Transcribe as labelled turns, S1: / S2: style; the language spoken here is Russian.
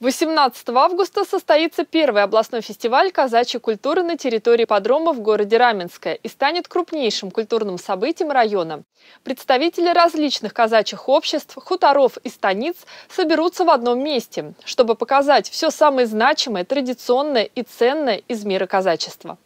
S1: 18 августа состоится первый областной фестиваль казачьей культуры на территории подрома в городе Раменское и станет крупнейшим культурным событием района. Представители различных казачьих обществ, хуторов и станиц соберутся в одном месте, чтобы показать все самое значимое, традиционное и ценное из мира казачества.